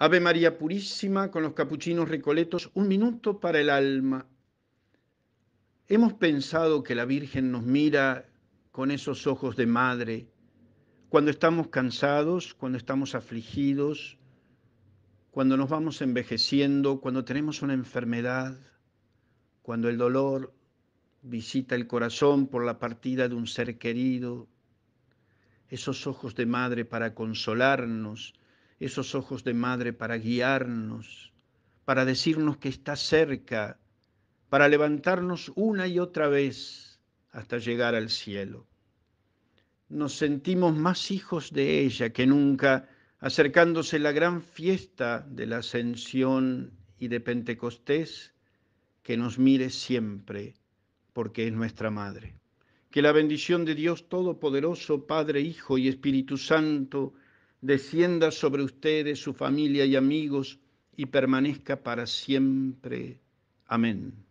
Ave María Purísima, con los capuchinos recoletos, un minuto para el alma. Hemos pensado que la Virgen nos mira con esos ojos de madre, cuando estamos cansados, cuando estamos afligidos, cuando nos vamos envejeciendo, cuando tenemos una enfermedad, cuando el dolor visita el corazón por la partida de un ser querido, esos ojos de madre para consolarnos, esos ojos de madre para guiarnos, para decirnos que está cerca, para levantarnos una y otra vez hasta llegar al cielo. Nos sentimos más hijos de ella que nunca, acercándose la gran fiesta de la ascensión y de Pentecostés, que nos mire siempre, porque es nuestra madre. Que la bendición de Dios Todopoderoso, Padre, Hijo y Espíritu Santo, descienda sobre ustedes, su familia y amigos, y permanezca para siempre. Amén.